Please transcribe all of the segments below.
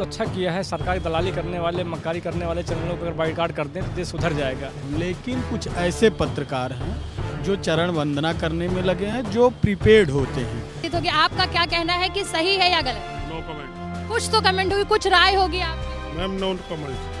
बहुत तो अच्छा किया है सरकार दलाली करने वाले मक्कारी करने वाले चैनलों को अगर बाइकाट कर दें तो देश सुधर जाएगा लेकिन कुछ ऐसे पत्रकार हैं जो चरण वंदना करने में लगे हैं जो प्रीपेड होते हैं तो आपका क्या कहना है कि सही है या गलत नो कमेंट कुछ तो कमेंट हुई कुछ राय होगी आप मैम नो कमेंट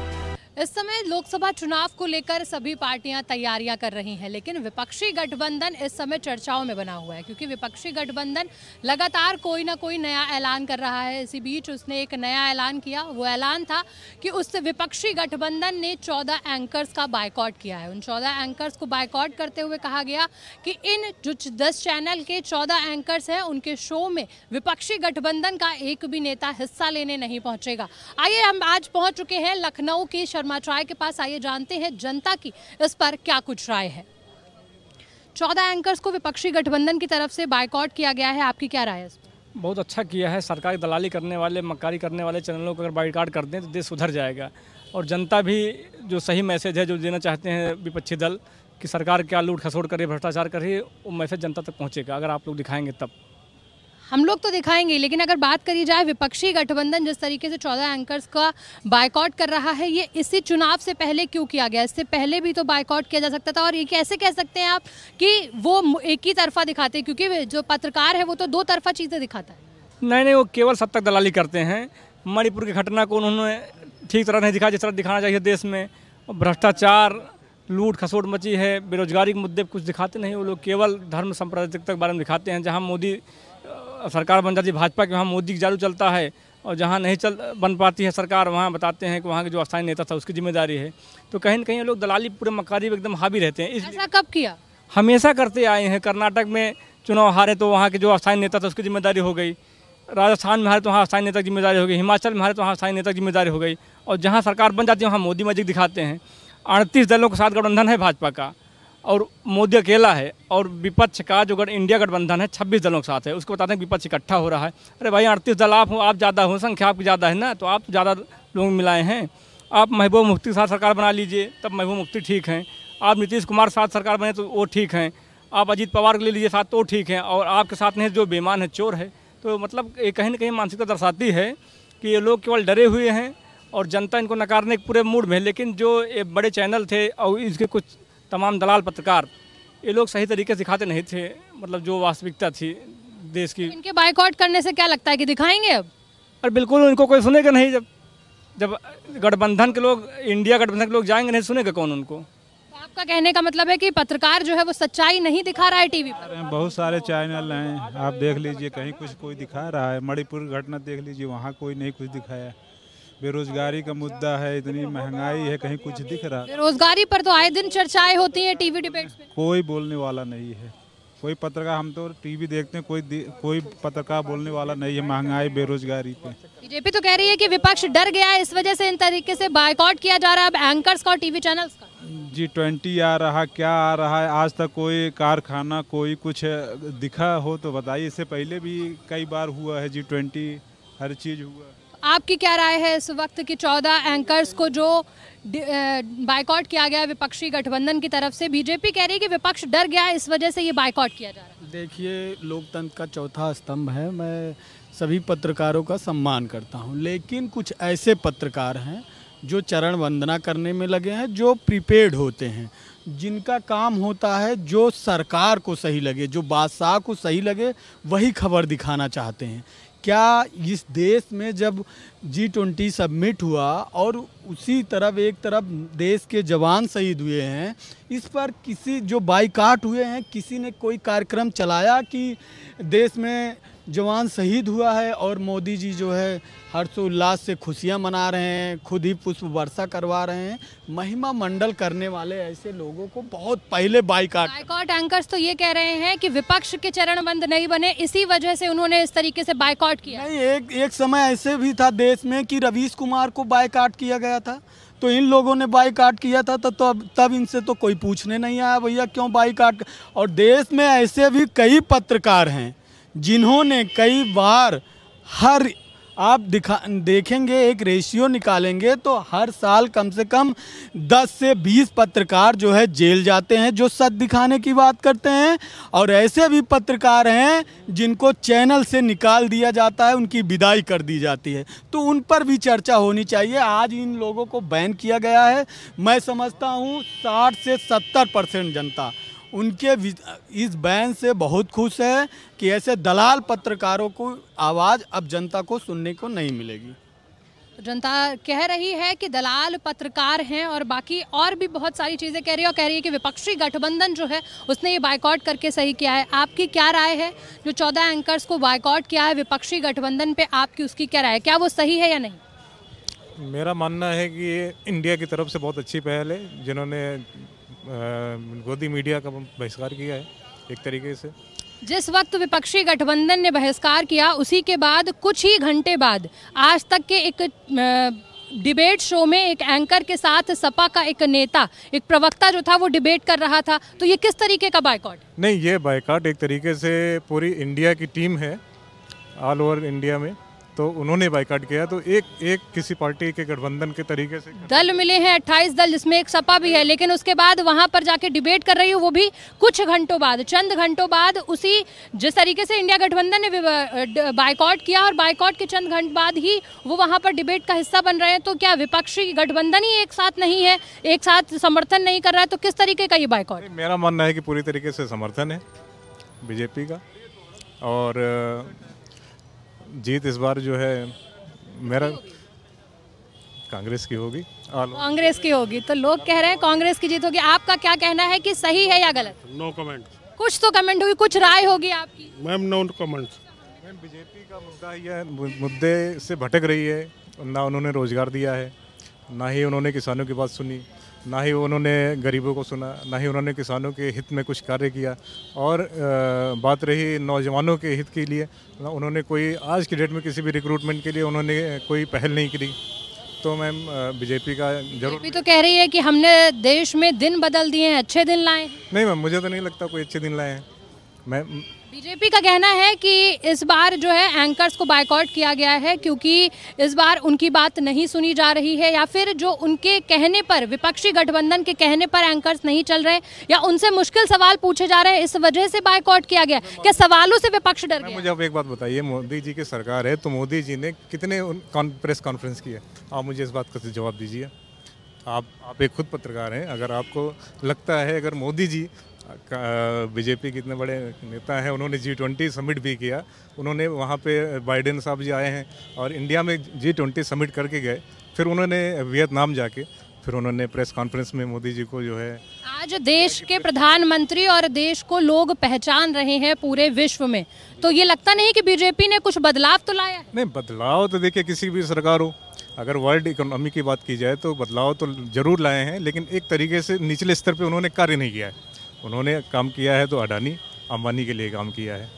इस समय लोकसभा चुनाव को लेकर सभी पार्टियां तैयारियां कर रही हैं लेकिन विपक्षी गठबंधन इस समय चर्चाओं में बना हुआ है क्योंकि विपक्षी गठबंधन लगातार कोई ना कोई नया ऐलान कर रहा है इसी बीच उसने एक नया ऐलान किया वो ऐलान था कि उस विपक्षी गठबंधन ने चौदह एंकर्स का बायकॉट किया है उन चौदह एंकर्स को बायकॉट करते हुए कहा गया कि इन जो दस चैनल के चौदह एंकर्स हैं उनके शो में विपक्षी गठबंधन का एक भी नेता हिस्सा लेने नहीं पहुंचेगा आइए हम आज पहुंच चुके हैं लखनऊ के शर्मा सुषमा ट्राय के पास आइए जानते हैं जनता की इस पर क्या कुछ राय है चौदह एंकर्स को विपक्षी गठबंधन की तरफ से बायकॉट किया गया है आपकी क्या राय है बहुत अच्छा किया है सरकार दलाली करने वाले मक्कारी करने वाले चैनलों को अगर बाइकाट कर दें तो देश सुधर जाएगा और जनता भी जो सही मैसेज है जो देना चाहते हैं विपक्षी दल कि सरकार क्या लूट खसोट करे भ्रष्टाचार कर रही है वो मैसेज जनता तक पहुँचेगा अगर आप लोग दिखाएंगे तब हम लोग तो दिखाएंगे लेकिन अगर बात करी जाए विपक्षी गठबंधन जिस तरीके से चौदह एंकर्स का बायकॉट कर रहा है ये इसी चुनाव से पहले क्यों किया गया इससे पहले भी तो बायकॉट किया जा सकता था और ये कैसे कह सकते हैं आप कि वो एक ही तरफा दिखाते क्योंकि जो पत्रकार है वो तो दो तरफा चीज़ें दिखाता है नहीं नहीं वो केवल सब तक दलाली करते हैं मणिपुर की घटना को उन्होंने ठीक तरह नहीं दिखाया जिस तरह दिखाना चाहिए देश में भ्रष्टाचार लूट खसोट मची है बेरोजगारी के मुद्दे कुछ दिखाते नहीं वो लोग केवल धर्म संप्रदाय तक बारे में दिखाते हैं जहाँ मोदी सरकार बन जाती है भाजपा के वहाँ मोदी की जादू चलता है और जहाँ नहीं चल बन पाती है सरकार वहाँ बताते हैं कि वहाँ के जो स्थानीय नेता था उसकी जिम्मेदारी है तो कहीं ना कहीं लोग दलाली पूरे मकारी एकदम हावी रहते हैं ऐसा कब किया हमेशा करते आए हैं कर्नाटक में चुनाव हारे तो वहाँ के जो स्थानीय नेता था उसकी जिम्मेदारी हो गई राजस्थान में हारे तो वहाँ स्थानीय नेता की जिम्मेदारी हो गई हिमाचल में हारे तो वहाँ स्थानीय नेता की जिम्मेदारी हो गई और जहाँ सरकार बन जाती है वहाँ मोदी मजिक दिखाते हैं अड़तीस दलों के साथ गठबंधन है भाजपा का और मोदी अकेला है और विपक्ष का जो गठ इंडिया गठबंधन है छब्बीस दलों के साथ है उसको बताते हैं कि विपक्ष इकट्ठा हो रहा है अरे भाई अड़तीस दल आप हो आप ज़्यादा हो संख्या आपकी ज़्यादा है ना तो आप ज़्यादा लोग मिलाए हैं आप महबूब मुफ्ती के साथ सरकार बना लीजिए तब महबूब मुफ्ती ठीक हैं आप नीतीश कुमार के साथ सरकार बने तो वो ठीक हैं आप अजीत पवार के ले लीजिए साथ तो ठीक हैं और आपके साथ नहीं जो बेमान है चोर है तो मतलब कहीं ना कहीं मानसिकता दर्शाती है कि ये लोग केवल डरे हुए हैं और जनता इनको नकारने के पूरे मूड में लेकिन जो ये बड़े चैनल थे और इसके कुछ तमाम दलाल पत्रकार ये लोग सही तरीके से दिखाते नहीं थे मतलब जो वास्तविकता थी देश की इनके बाइकआउट करने से क्या लगता है कि दिखाएंगे अब अरे बिल्कुल इनको कोई सुनेगा नहीं जब जब गठबंधन के लोग इंडिया गठबंधन के लोग जाएंगे नहीं सुनेगा कौन उनको तो आपका कहने का मतलब है कि पत्रकार जो है वो सच्चाई नहीं दिखा रहा है टीवी पर बहुत सारे चैनल हैं आप देख लीजिए कहीं कुछ कोई दिखा रहा है मणिपुर घटना देख लीजिए वहाँ कोई नहीं कुछ दिखाया बेरोजगारी का मुद्दा है इतनी महंगाई है कहीं कुछ दिख रहा बेरोजगारी पर तो आए दिन चर्चाएं होती हैं टीवी डिबेट कोई बोलने वाला नहीं है कोई पत्रकार हम तो टीवी देखते हैं कोई कोई पत्रकार बोलने वाला नहीं है महंगाई बेरोजगारी पे बीजेपी तो कह रही है कि विपक्ष डर गया है इस वजह से इन तरीके से बायकॉट किया जा रहा है अब एंकर्स का और टीवी चैनल्स का जी ट्वेंटी आ रहा क्या आ रहा है आज तक कोई कारखाना कोई कुछ दिखा हो तो बताइए इससे पहले भी कई बार हुआ है जी ट्वेंटी हर चीज़ हुआ आपकी क्या राय है इस वक्त कि चौदह एंकर्स को जो बाइकआउट किया गया विपक्षी गठबंधन की तरफ से बीजेपी कह रही है कि विपक्ष डर गया इस वजह से ये बाइकआउट किया जा रहा है देखिए लोकतंत्र का चौथा स्तंभ है मैं सभी पत्रकारों का सम्मान करता हूँ लेकिन कुछ ऐसे पत्रकार हैं जो चरण वंदना करने में लगे हैं जो प्रीपेड होते हैं जिनका काम होता है जो सरकार को सही लगे जो बादशाह को सही लगे वही खबर दिखाना चाहते हैं क्या इस देश में जब जी ट्वेंटी सबमिट हुआ और उसी तरफ एक तरफ देश के जवान शहीद हुए हैं इस पर किसी जो बाइकाट हुए हैं किसी ने कोई कार्यक्रम चलाया कि देश में जवान शहीद हुआ है और मोदी जी जो है हर्षोल्लास से खुशियां मना रहे हैं खुद ही पुष्प वर्षा करवा रहे हैं महिमा मंडल करने वाले ऐसे लोगों को बहुत पहले बाइकाट बाइकआउट एंकर्स तो ये कह रहे हैं कि विपक्ष के चरणबंद नहीं बने इसी वजह से उन्होंने इस तरीके से बाइकआउट किया नहीं एक एक समय ऐसे भी था देश में कि रवीश कुमार को बाइकआउट किया गया था तो इन लोगों ने बाइकाट किया था तो तब तब इनसे तो कोई पूछने नहीं आया भैया क्यों बाइकाट और देश में ऐसे भी कई पत्रकार हैं जिन्होंने कई बार हर आप दिखा देखेंगे एक रेशियो निकालेंगे तो हर साल कम से कम 10 से 20 पत्रकार जो है जेल जाते हैं जो सच दिखाने की बात करते हैं और ऐसे भी पत्रकार हैं जिनको चैनल से निकाल दिया जाता है उनकी विदाई कर दी जाती है तो उन पर भी चर्चा होनी चाहिए आज इन लोगों को बैन किया गया है मैं समझता हूँ साठ से सत्तर परसेंट जनता उनके इस बैन से बहुत खुश है कि ऐसे दलाल पत्रकारों को आवाज़ अब जनता को सुनने को नहीं मिलेगी जनता कह रही है कि दलाल पत्रकार हैं और बाकी और भी बहुत सारी चीज़ें कह रही है और कह रही है कि विपक्षी गठबंधन जो है उसने ये बाइकआउट करके सही किया है आपकी क्या राय है जो चौदह एंकर्स को बाइकआउट किया है विपक्षी गठबंधन पे आपकी उसकी क्या राय है क्या वो सही है या नहीं मेरा मानना है कि ये इंडिया की तरफ से बहुत अच्छी पहल है जिन्होंने गोदी मीडिया का बहिष्कार किया है एक तरीके से जिस वक्त विपक्षी गठबंधन ने बहिष्कार किया उसी के बाद कुछ ही घंटे बाद आज तक के एक डिबेट शो में एक एंकर के साथ सपा का एक नेता एक प्रवक्ता जो था वो डिबेट कर रहा था तो ये किस तरीके का बायकॉट नहीं ये बायकॉट एक तरीके से पूरी इंडिया की टीम है ऑल ओवर इंडिया में तो उन्होंने बाइकाट किया तो एक एक किसी पार्टी के गठबंधन के तरीके से दल मिले हैं अट्ठाईस दल जिसमें एक सपा भी है लेकिन उसके बाद वहां पर जाके डिबेट कर रही है वो भी कुछ घंटों बाद चंद घंटों बाद उसी जिस तरीके से इंडिया गठबंधन ने बाइकआउट किया और बाइकआउट के चंद घंटे बाद ही वो वहां पर डिबेट का हिस्सा बन रहे हैं तो क्या विपक्षी गठबंधन ही एक साथ नहीं है एक साथ समर्थन नहीं कर रहा है तो किस तरीके का ये बाइकआउट मेरा मानना है कि पूरी तरीके से समर्थन है बीजेपी का और जीत इस बार जो है मेरा कांग्रेस की होगी कांग्रेस की होगी तो लोग कह रहे हैं कांग्रेस की जीत होगी आपका क्या कहना है कि सही है या गलत नो कमेंट कुछ तो कमेंट हुई कुछ राय होगी आपकी ma'am no comment ma'am BJP का मुद्दा यह मुद्दे से भटक रही है ना उन्होंने रोजगार दिया है ना ही उन्होंने किसानों की बात सुनी ना ही उन्होंने गरीबों को सुना ना ही उन्होंने किसानों के हित में कुछ कार्य किया और बात रही नौजवानों के हित के लिए उन्होंने कोई आज की डेट में किसी भी रिक्रूटमेंट के लिए उन्होंने कोई पहल नहीं करी तो मैम बीजेपी का जरूर बीजेपी तो कह रही है कि हमने देश में दिन बदल दिए हैं अच्छे दिन लाए नहीं मैम मुझे तो नहीं लगता कोई अच्छे दिन लाए हैं मैम बीजेपी का कहना है कि इस बार जो है एंकर्स को बायकॉट किया गया है क्योंकि इस बार उनकी बात नहीं सुनी जा रही है या फिर जो उनके कहने पर विपक्षी गठबंधन के कहने पर एंकर्स नहीं चल रहे या उनसे मुश्किल सवाल पूछे जा रहे हैं इस वजह से बायकॉट किया गया क्या सवालों से विपक्ष डर गया मुझे आप एक बात बताइए मोदी जी की सरकार है तो मोदी जी ने कितने प्रेस कॉन्फ्रेंस की है आप मुझे इस बात का जवाब दीजिए आप आप एक खुद पत्रकार हैं अगर आपको लगता है अगर मोदी जी बीजेपी के इतने बड़े नेता हैं उन्होंने जी ट्वेंटी समिट भी किया उन्होंने वहाँ पे बाइडेन साहब जी आए हैं और इंडिया में जी ट्वेंटी समिट करके गए फिर उन्होंने वियतनाम जाके फिर उन्होंने प्रेस कॉन्फ्रेंस में मोदी जी को जो है आज देश के प्रधानमंत्री और देश को लोग पहचान रहे हैं पूरे विश्व में तो ये लगता नहीं कि बीजेपी ने कुछ बदलाव तो लाया नहीं बदलाव तो देखिए किसी भी सरकार हो अगर वर्ल्ड इकोनॉमी की बात की जाए तो बदलाव तो जरूर लाए हैं लेकिन एक तरीके से निचले स्तर पर उन्होंने कार्य नहीं किया है उन्होंने काम किया है तो अडानी अंबानी के लिए काम किया है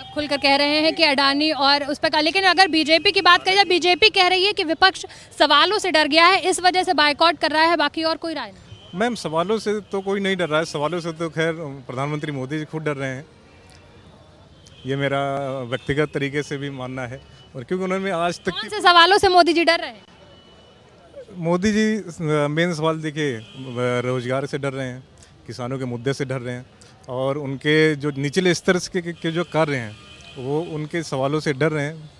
आप खुलकर कह रहे हैं कि अडानी और उस पर लेकिन अगर बीजेपी की बात करें बीजेपी कह रही है कि विपक्ष सवालों से डर गया है इस वजह से बायकॉट कर रहा है बाकी और कोई राय नहीं मैम सवालों से तो कोई नहीं डर रहा है सवालों से तो खैर प्रधानमंत्री मोदी जी खुद डर रहे हैं ये मेरा व्यक्तिगत तरीके से भी मानना है और क्योंकि उन्होंने आज तक कौन से सवालों से मोदी जी डर रहे हैं मोदी जी मेन सवाल देखिए रोजगार से डर रहे हैं किसानों के मुद्दे से डर रहे हैं और उनके जो निचले स्तर के, के, के जो कर रहे हैं वो उनके सवालों से डर रहे हैं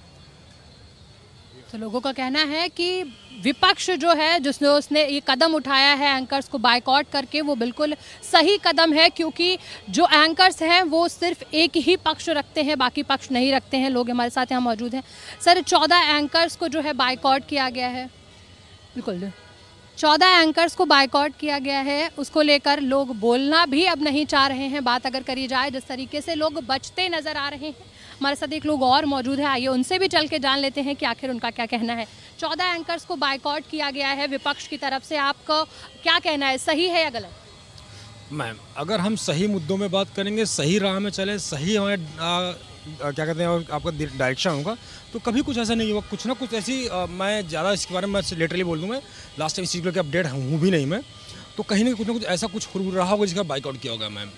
तो लोगों का कहना है कि विपक्ष जो है जिसने उसने ये कदम उठाया है एंकर्स को बाइकआउट करके वो बिल्कुल सही कदम है क्योंकि जो एंकर्स हैं वो सिर्फ एक ही पक्ष रखते हैं बाकी पक्ष नहीं रखते हैं लोग हमारे साथ यहाँ मौजूद हैं सर चौदह एंकर्स को जो है बाइकआउट किया गया है बिल्कुल चौदह एंकर्स को बाइकआउट किया गया है उसको लेकर लोग बोलना भी अब नहीं चाह रहे हैं बात अगर करी जाए जिस तरीके से लोग बचते नज़र आ रहे हैं हमारे साथ एक लोग और मौजूद है आइए उनसे भी चल के जान लेते हैं कि आखिर उनका क्या कहना है चौदह एंकर्स को बाइकआउट किया गया है विपक्ष की तरफ से आपको क्या कहना है सही है या गलत मैम अगर हम सही मुद्दों में बात करेंगे सही राह में चले सही हमारे क्या कहते हैं और आपका डायरेक्शन होगा तो कभी कुछ ऐसा नहीं होगा कुछ ना कुछ ऐसी आ, मैं ज़्यादा इसके बारे में लेटरली बोल दूँ मैं लास्ट टाइम इसी के अपडेट हूँ भी नहीं मैं तो कहीं ना कुछ ना कुछ ऐसा कुछ रहा होगा जिसका बाइकआउट किया होगा मैम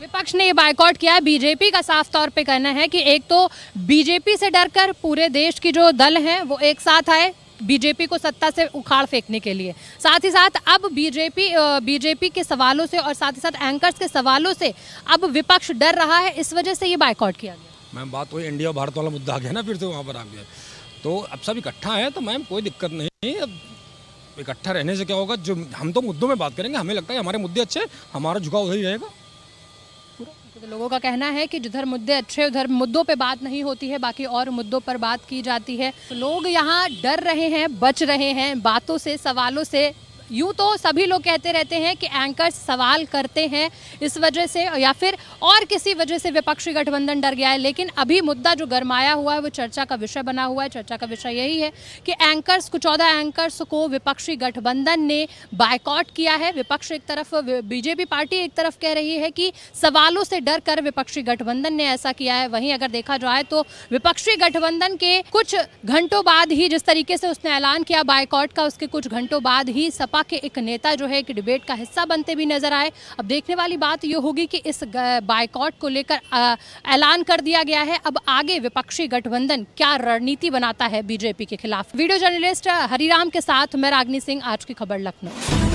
विपक्ष ने ये बाइकआउट किया है बीजेपी का साफ तौर पे कहना है कि एक तो बीजेपी से डरकर पूरे देश की जो दल हैं वो एक साथ आए बीजेपी को सत्ता से उखाड़ फेंकने के लिए साथ ही साथ अब बीजेपी बीजेपी के सवालों से और साथ ही साथ एंकर्स के सवालों से अब विपक्ष डर रहा है इस वजह से ये बाइकआउट किया गया मैम बात वही तो इंडिया और भारत वाला मुद्दा आ गया ना फिर से वहाँ पर आ गया तो अब सब इकट्ठा है तो मैम कोई दिक्कत नहीं अब इकट्ठा रहने से क्या होगा जो हम तो मुद्दों में बात करेंगे हमें लगता है हमारे मुद्दे अच्छे हमारा झुकाव उधर ही रहेगा तो लोगों का कहना है कि जिधर मुद्दे अच्छे उधर मुद्दों पे बात नहीं होती है बाकी और मुद्दों पर बात की जाती है तो लोग यहाँ डर रहे हैं बच रहे हैं बातों से सवालों से यूँ तो सभी लोग कहते रहते हैं कि एंकर सवाल करते हैं इस वजह से या फिर और किसी वजह से विपक्षी गठबंधन डर गया है लेकिन अभी मुद्दा जो गरमाया हुआ है वो चर्चा का विषय बना हुआ है चर्चा का विषय यही है कि एंकर्स को चौदह एंकर्स को विपक्षी गठबंधन ने बायकॉट किया है विपक्ष एक तरफ बीजेपी पार्टी एक तरफ कह रही है कि सवालों से डर कर विपक्षी गठबंधन ने ऐसा किया है वहीं अगर देखा जाए तो विपक्षी गठबंधन के कुछ घंटों बाद ही जिस तरीके से उसने ऐलान किया बायकॉट का उसके कुछ घंटों बाद ही सपा सपा के एक नेता जो है एक डिबेट का हिस्सा बनते भी नजर आए अब देखने वाली बात यह होगी कि इस बायकॉट को लेकर ऐलान कर दिया गया है अब आगे विपक्षी गठबंधन क्या रणनीति बनाता है बीजेपी के खिलाफ वीडियो जर्नलिस्ट हरिराम के साथ मैं रागनी सिंह आज की खबर लखनऊ